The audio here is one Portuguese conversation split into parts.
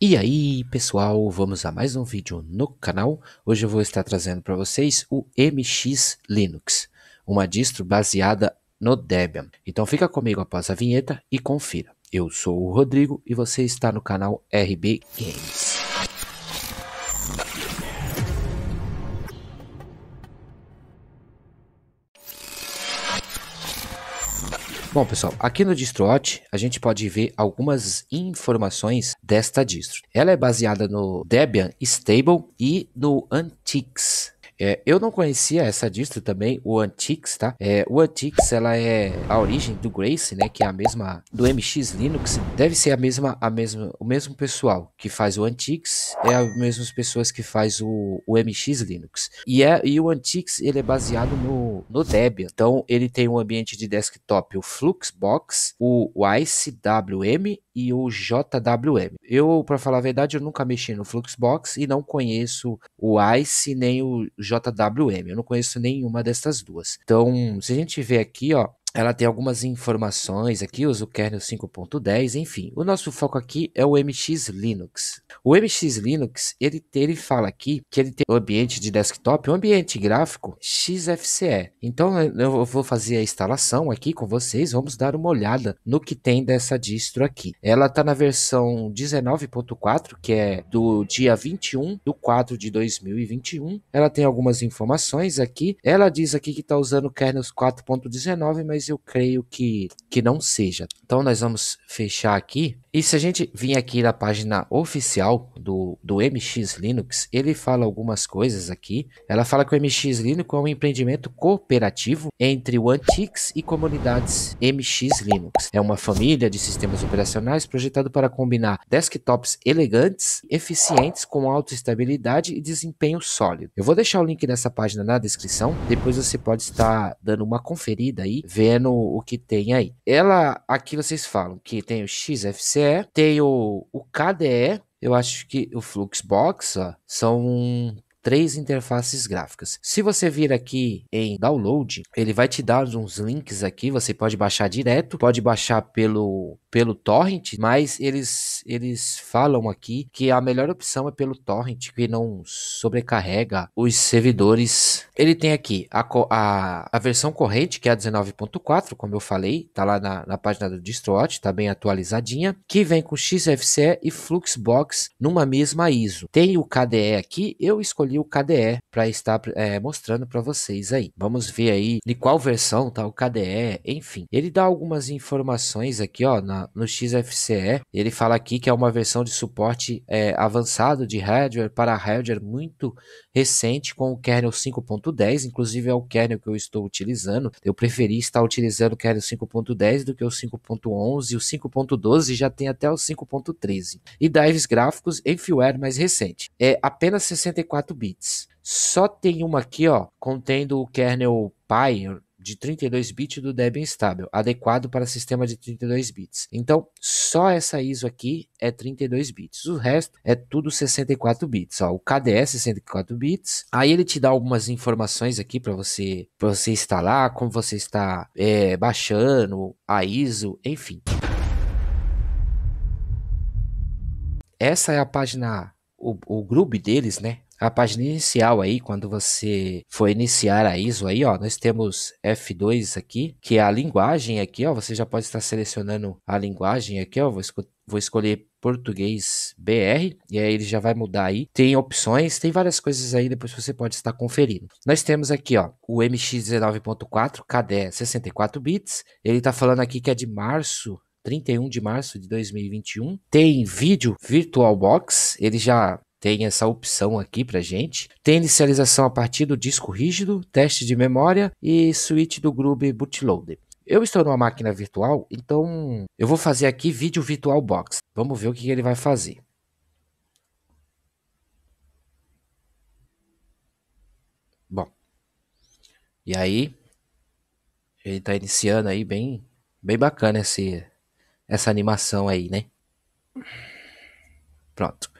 E aí pessoal, vamos a mais um vídeo no canal. Hoje eu vou estar trazendo para vocês o MX Linux, uma distro baseada no Debian. Então fica comigo após a vinheta e confira. Eu sou o Rodrigo e você está no canal RB Games. Bom, pessoal, aqui no DistroWatch a gente pode ver algumas informações desta distro. Ela é baseada no Debian Stable e no Antix. É, eu não conhecia essa distro também, o Antix, tá? É, o Antix, ela é a origem do Grace, né? Que é a mesma do MX Linux. Deve ser a mesma, a mesma, o mesmo pessoal que faz o Antix é as mesmas pessoas que faz o, o MX Linux. E, é, e o Antix, ele é baseado no no Debian. Então ele tem um ambiente de desktop, o Fluxbox, o IceWM e o JWM. Eu, para falar a verdade, eu nunca mexi no Fluxbox e não conheço o ICE nem o JWM. Eu não conheço nenhuma dessas duas. Então, se a gente ver aqui, ó, ela tem algumas informações aqui, usa o kernel 5.10, enfim. O nosso foco aqui é o MX Linux. O MX Linux, ele, ele fala aqui que ele tem o ambiente de desktop, um ambiente gráfico XFCE. Então eu vou fazer a instalação aqui com vocês, vamos dar uma olhada no que tem dessa distro aqui. Ela está na versão 19.4, que é do dia 21 do 4 de 2021. Ela tem algumas informações aqui. Ela diz aqui que está usando o kernel 4.19, mas mas eu creio que, que não seja. Então nós vamos fechar aqui. E se a gente vir aqui na página oficial do, do MX Linux, ele fala algumas coisas aqui. Ela fala que o MX Linux é um empreendimento cooperativo entre Antix e comunidades MX Linux. É uma família de sistemas operacionais projetado para combinar desktops elegantes, eficientes, com alta estabilidade e desempenho sólido. Eu vou deixar o link dessa página na descrição. Depois você pode estar dando uma conferida aí, vendo o que tem aí. Ela aqui vocês falam que tem o XFCE, tem o, o KDE, eu acho que o Fluxbox, ó, são três interfaces gráficas. Se você vir aqui em download, ele vai te dar uns links aqui, você pode baixar direto, pode baixar pelo pelo torrent, mas eles, eles falam aqui que a melhor opção é pelo torrent, que não sobrecarrega os servidores. Ele tem aqui a, a, a versão corrente, que é a 19.4, como eu falei, tá lá na, na página do DistroWatch, tá bem atualizadinha, que vem com XFCE e Fluxbox numa mesma ISO. Tem o KDE aqui, eu escolhi o KDE para estar é, mostrando para vocês aí. Vamos ver aí de qual versão tá o KDE, enfim. Ele dá algumas informações aqui, ó, na, no XFCE. Ele fala aqui que é uma versão de suporte é, avançado de hardware para hardware muito recente com o kernel 5.10, inclusive é o kernel que eu estou utilizando. Eu preferi estar utilizando o kernel 5.10 do que o 5.11, o 5.12 já tem até o 5.13. E dives gráficos em firmware mais recente. É apenas 64 bits. Só tem uma aqui, ó, contendo o kernel Pi, de 32 bits do Debian estável, adequado para sistema de 32 bits. Então, só essa ISO aqui é 32 bits. O resto é tudo 64 bits. Ó, o KDE é 64 bits. Aí ele te dá algumas informações aqui para você, você instalar, como você está é, baixando a ISO, enfim. Essa é a página, o, o grupo deles, né? A página inicial aí, quando você for iniciar a ISO aí, ó, nós temos F2 aqui, que é a linguagem aqui, ó, você já pode estar selecionando a linguagem aqui, ó, vou, esco vou escolher português BR, e aí ele já vai mudar aí. Tem opções, tem várias coisas aí, depois você pode estar conferindo. Nós temos aqui, ó, o MX19.4, KDE 64 bits. Ele tá falando aqui que é de março 31 de março de 2021. Tem vídeo VirtualBox, ele já tem essa opção aqui para gente. Tem inicialização a partir do disco rígido, teste de memória e switch do Groove Bootloader. Eu estou numa máquina virtual, então eu vou fazer aqui vídeo virtual box. Vamos ver o que ele vai fazer. Bom, e aí ele está iniciando aí bem, bem bacana esse, essa animação aí, né? Pronto.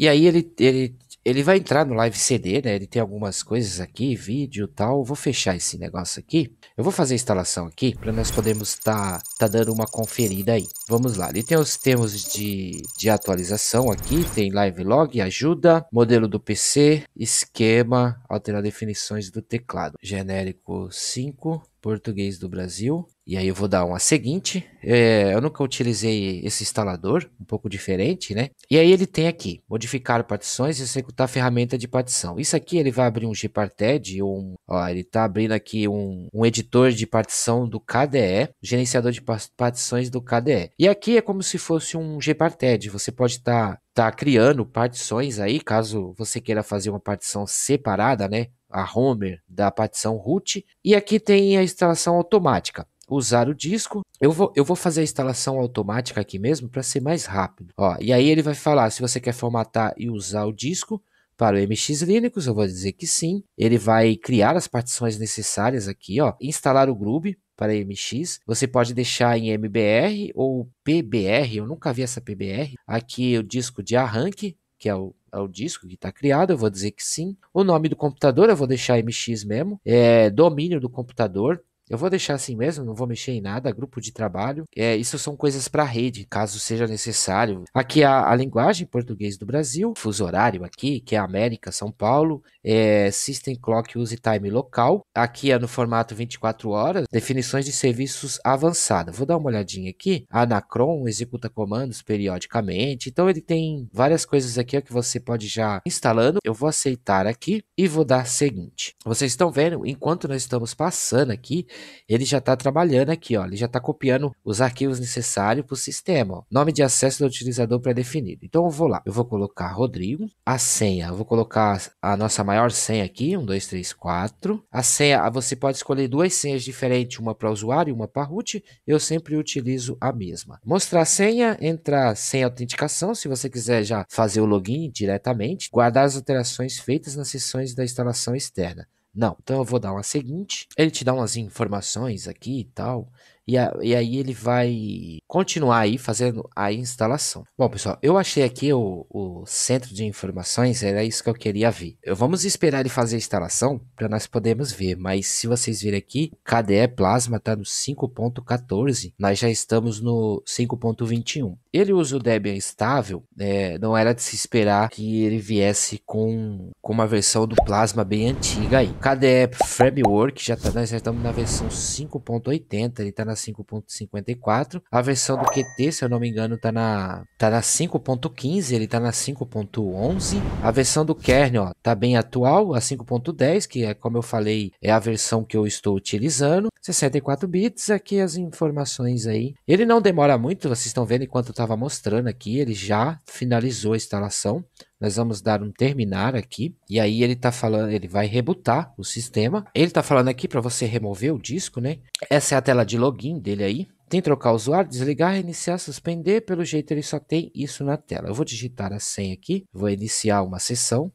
E aí ele, ele, ele vai entrar no live CD, né? Ele tem algumas coisas aqui, vídeo tal. Vou fechar esse negócio aqui. Eu vou fazer a instalação aqui para nós podermos estar tá, tá dando uma conferida aí. Vamos lá. Ele tem os termos de, de atualização aqui. Tem live log, ajuda, modelo do PC, esquema, alterar definições do teclado. Genérico 5 português do Brasil. E aí eu vou dar uma seguinte. É, eu nunca utilizei esse instalador, um pouco diferente, né? E aí ele tem aqui, modificar partições e executar ferramenta de partição. Isso aqui ele vai abrir um Gparted, ou um, ó, ele tá abrindo aqui um, um editor de partição do KDE, gerenciador de partições do KDE. E aqui é como se fosse um Gparted, você pode estar tá, tá criando partições aí, caso você queira fazer uma partição separada, né? a Homer da partição root. E aqui tem a instalação automática. Usar o disco. Eu vou, eu vou fazer a instalação automática aqui mesmo para ser mais rápido. Ó, e aí ele vai falar se você quer formatar e usar o disco para o MX Linux, eu vou dizer que sim. Ele vai criar as partições necessárias aqui, ó, instalar o Groove para MX. Você pode deixar em MBR ou PBR, eu nunca vi essa PBR. Aqui o disco de arranque, que é o ao disco que está criado, eu vou dizer que sim. O nome do computador eu vou deixar MX mesmo. É domínio do computador, eu vou deixar assim mesmo, não vou mexer em nada, grupo de trabalho. É, isso são coisas para rede, caso seja necessário. Aqui a, a linguagem português do Brasil, fuso horário aqui, que é América, São Paulo, é, System Clock Use Time local. Aqui é no formato 24 horas, definições de serviços avançada. Vou dar uma olhadinha aqui. Anacron executa comandos periodicamente. Então ele tem várias coisas aqui ó, que você pode já instalando. Eu vou aceitar aqui e vou dar seguinte. Vocês estão vendo, enquanto nós estamos passando aqui, ele já está trabalhando aqui, ó, ele já está copiando os arquivos necessários para o sistema. Ó. Nome de acesso do utilizador pré-definido. Então eu vou lá, eu vou colocar Rodrigo, a senha, eu vou colocar a nossa maior senha aqui, 1, 2, 3, 4. A senha, ah, você pode escolher duas senhas diferentes, uma para o usuário e uma para root, eu sempre utilizo a mesma. Mostrar a senha, entrar sem autenticação, se você quiser já fazer o login diretamente, guardar as alterações feitas nas sessões da instalação externa. Não, então eu vou dar uma seguinte. Ele te dá umas informações aqui e tal e, a, e aí ele vai continuar aí fazendo a instalação. Bom, pessoal, eu achei aqui o, o centro de informações, era isso que eu queria ver. Eu, vamos esperar ele fazer a instalação para nós podermos ver, mas se vocês virem aqui, KDE Plasma está no 5.14, nós já estamos no 5.21. Ele usa o Debian estável, é, não era de se esperar que ele viesse com, com uma versão do Plasma bem antiga aí. KDE Framework, já tá, nós já estamos na versão 5.80, ele está na 5.54. A versão do QT, se eu não me engano, tá na, tá na 5.15, ele tá na 5.11. A versão do kernel ó, tá bem atual, a 5.10, que é como eu falei, é a versão que eu estou utilizando. 64 bits, aqui as informações aí. Ele não demora muito, vocês estão vendo enquanto eu estava mostrando aqui, ele já finalizou a instalação. Nós vamos dar um terminar aqui. E aí ele tá falando, ele vai rebutar o sistema. Ele tá falando aqui para você remover o disco, né? Essa é a tela de login dele aí. Tem trocar o usuário, desligar, reiniciar, suspender. Pelo jeito ele só tem isso na tela. Eu vou digitar a senha aqui. Vou iniciar uma sessão.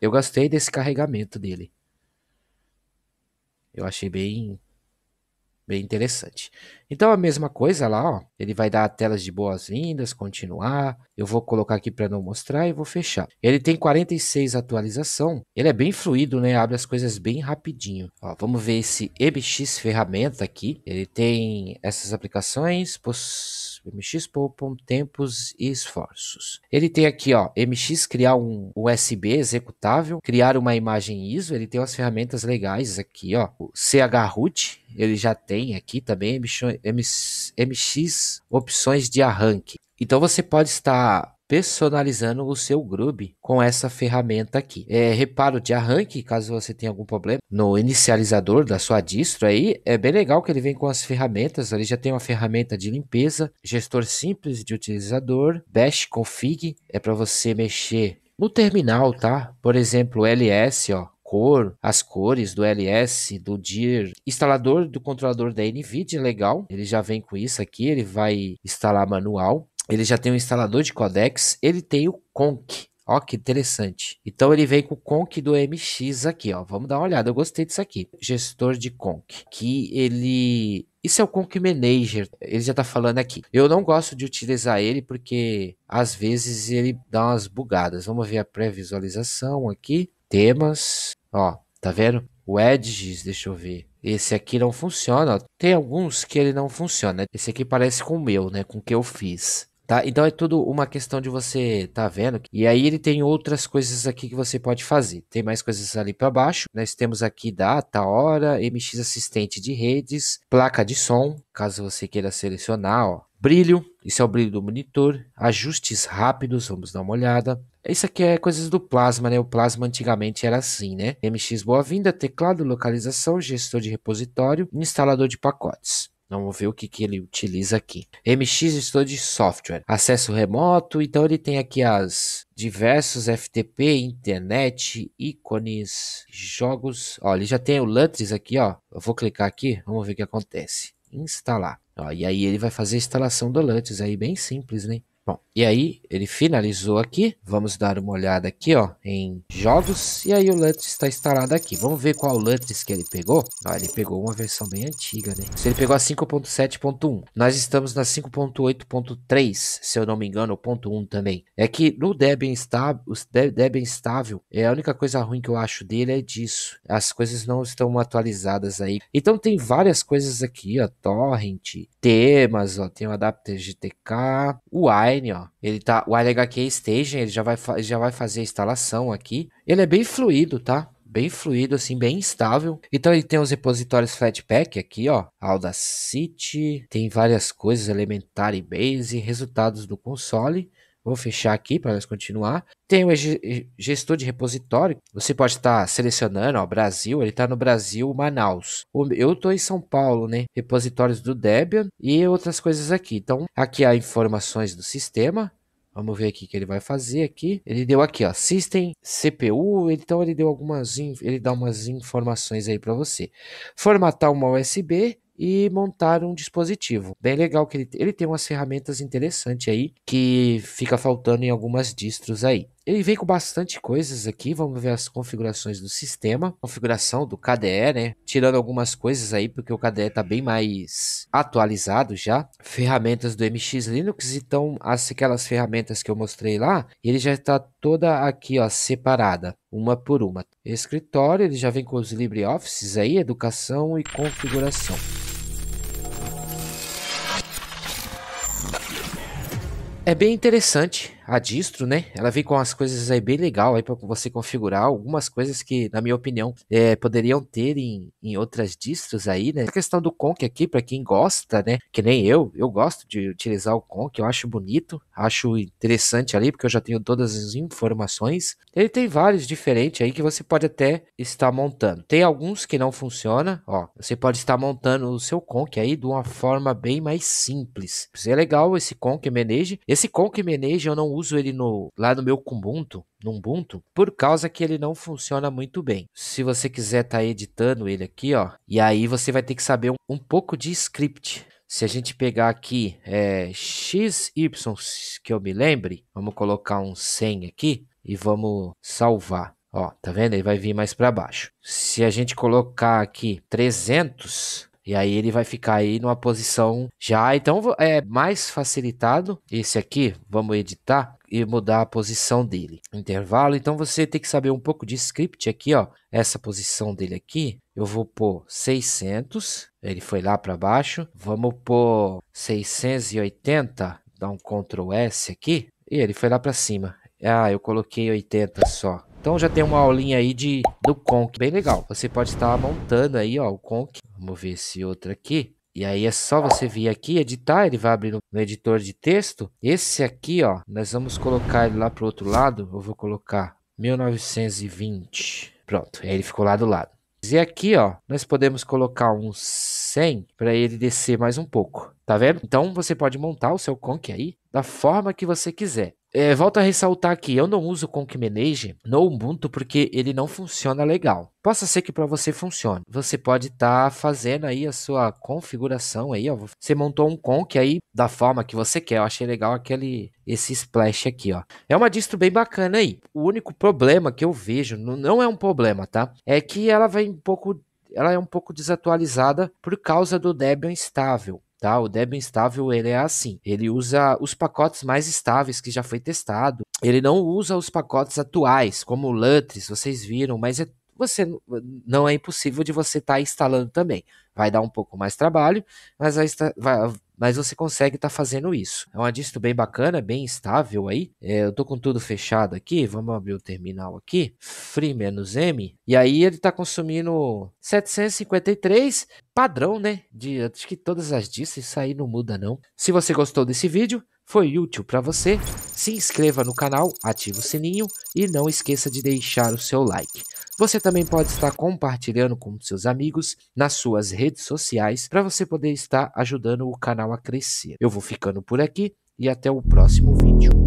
Eu gostei desse carregamento dele. Eu achei bem Bem interessante. Então a mesma coisa lá, ó. Ele vai dar telas de boas-vindas, continuar. Eu vou colocar aqui para não mostrar e vou fechar. Ele tem 46 atualização. Ele é bem fluido, né? Abre as coisas bem rapidinho. Ó, vamos ver esse EBX ferramenta aqui. Ele tem essas aplicações, poss MXPO tempos e esforços. Ele tem aqui, ó, MX criar um USB executável, criar uma imagem ISO, ele tem umas ferramentas legais aqui, ó, o CHRoot, ele já tem aqui também MX, MX opções de arranque. Então você pode estar personalizando o seu Groove com essa ferramenta aqui. É, reparo de arranque, caso você tenha algum problema no inicializador da sua distro aí, é bem legal que ele vem com as ferramentas, ele já tem uma ferramenta de limpeza, gestor simples de utilizador, bash config, é para você mexer no terminal, tá? Por exemplo, LS, ó, cor, as cores do LS, do DIR, instalador do controlador da NVIDIA, legal, ele já vem com isso aqui, ele vai instalar manual, ele já tem um instalador de codecs, ele tem o Conk. Ó, que interessante. Então ele vem com o Conk do MX aqui, ó. Vamos dar uma olhada. Eu gostei disso aqui. Gestor de Conk. Que ele. Isso é o Conk Manager. Ele já tá falando aqui. Eu não gosto de utilizar ele porque às vezes ele dá umas bugadas. Vamos ver a pré-visualização aqui. Temas. Ó, tá vendo? O Edges, deixa eu ver. Esse aqui não funciona. Tem alguns que ele não funciona. Esse aqui parece com o meu, né? Com o que eu fiz tá? Então é tudo uma questão de você tá vendo. E aí ele tem outras coisas aqui que você pode fazer. Tem mais coisas ali para baixo. Nós temos aqui data, hora, MX assistente de redes, placa de som, caso você queira selecionar, ó. Brilho, isso é o brilho do monitor, ajustes rápidos, vamos dar uma olhada. Isso aqui é coisas do Plasma, né? O Plasma antigamente era assim, né? MX boa-vinda, teclado, localização, gestor de repositório, instalador de pacotes. Vamos ver o que, que ele utiliza aqui. MX Studio Software. Acesso remoto. Então ele tem aqui as diversos FTP, internet, ícones, jogos. Ó, ele já tem o Lutris aqui, ó. Eu vou clicar aqui, vamos ver o que acontece. Instalar. Ó, e aí ele vai fazer a instalação do Lutris aí, bem simples, né? Bom, e aí ele finalizou aqui. Vamos dar uma olhada aqui, ó, em jogos. E aí o Lutz está instalado aqui. Vamos ver qual Lutz que ele pegou. ele pegou uma versão bem antiga, né? Se ele pegou a 5.7.1. Nós estamos na 5.8.3, se eu não me engano, ponto 1 também. É que no Debian estável, o Debian estável, é a única coisa ruim que eu acho dele é disso. As coisas não estão atualizadas aí. Então tem várias coisas aqui, ó, torrent, temas, ó, tem o adapter GTK, o Wine, ó, ele tá, o Wine HQ Station, ele já vai, já vai fazer a instalação aqui, ele é bem fluido, tá? Bem fluido, assim, bem estável. Então ele tem os repositórios Flatpak aqui, ó, Audacity, tem várias coisas, Elementary Base, resultados do console, Vou fechar aqui para nós continuar. Tem o gestor de repositório. Você pode estar tá selecionando, ó, Brasil, ele está no Brasil, Manaus. Eu estou em São Paulo, né? Repositórios do Debian e outras coisas aqui. Então, aqui há informações do sistema. Vamos ver aqui o que ele vai fazer aqui. Ele deu aqui, ó, System, CPU, então ele deu algumas, ele dá umas informações aí para você. Formatar uma USB, e montar um dispositivo. Bem legal que ele, ele tem umas ferramentas interessantes aí que fica faltando em algumas distros aí. Ele vem com bastante coisas aqui, vamos ver as configurações do sistema, configuração do KDE, né? Tirando algumas coisas aí, porque o KDE tá bem mais atualizado já. Ferramentas do MX Linux, então as, aquelas ferramentas que eu mostrei lá, ele já está toda aqui, ó, separada, uma por uma. Escritório, ele já vem com os LibreOffices aí, educação e configuração. É bem interessante a distro, né? Ela vem com as coisas aí bem legal aí para você configurar algumas coisas que, na minha opinião, é, poderiam ter em, em outras distros aí, né? A questão do Conk aqui para quem gosta, né? Que nem eu, eu gosto de utilizar o Conk, eu acho bonito, acho interessante ali porque eu já tenho todas as informações. Ele tem vários diferentes aí que você pode até estar montando. Tem alguns que não funciona, ó. Você pode estar montando o seu Conk aí de uma forma bem mais simples. é legal esse Conk Manage. Esse Conk Manage eu não uso ele no, lá no meu Kubuntu, no Ubuntu, por causa que ele não funciona muito bem. Se você quiser estar tá editando ele aqui, ó, e aí você vai ter que saber um, um pouco de script. Se a gente pegar aqui é, XY, que eu me lembre, vamos colocar um 100 aqui e vamos salvar. Ó, tá vendo? Ele vai vir mais para baixo. Se a gente colocar aqui 300, e aí ele vai ficar aí numa posição já. Então é mais facilitado. Esse aqui, vamos editar e mudar a posição dele. Intervalo. Então você tem que saber um pouco de script aqui, ó. Essa posição dele aqui, eu vou pôr 600. Ele foi lá para baixo. Vamos pôr 680. Dá um Ctrl S aqui. E ele foi lá para cima. Ah, eu coloquei 80 só. Então já tem uma aulinha aí de, do Conk, bem legal. Você pode estar montando aí ó, o Conk mover esse outro aqui. E aí é só você vir aqui, editar, ele vai abrir no, editor de texto. Esse aqui, ó, nós vamos colocar ele lá pro outro lado. Eu vou colocar 1920. Pronto, aí ele ficou lá do lado. E aqui, ó, nós podemos colocar um 100 para ele descer mais um pouco. Tá vendo? Então você pode montar o seu conque aí da forma que você quiser. É, volto a ressaltar que eu não uso Conk Manage no Ubuntu porque ele não funciona legal. Possa ser que para você funcione. Você pode estar tá fazendo aí a sua configuração aí, ó. Você montou um Conk aí da forma que você quer. Eu achei legal aquele esse splash aqui, ó. É uma distro bem bacana aí. O único problema que eu vejo, não é um problema, tá? É que ela vem um pouco ela é um pouco desatualizada por causa do Debian estável tá? O Debian estável, ele é assim, ele usa os pacotes mais estáveis que já foi testado. Ele não usa os pacotes atuais, como o Lutris, vocês viram, mas é você não é impossível de você estar tá instalando também. Vai dar um pouco mais trabalho, mas vai, mas você consegue estar tá fazendo isso. É uma distro bem bacana, bem estável aí. É, eu tô com tudo fechado aqui, vamos abrir o terminal aqui, free-m, e aí ele está consumindo 753, padrão, né? De, acho que todas as distros, isso aí não muda não. Se você gostou desse vídeo, foi útil para você, se inscreva no canal, ative o sininho e não esqueça de deixar o seu like. Você também pode estar compartilhando com seus amigos nas suas redes sociais para você poder estar ajudando o canal a crescer. Eu vou ficando por aqui e até o próximo vídeo.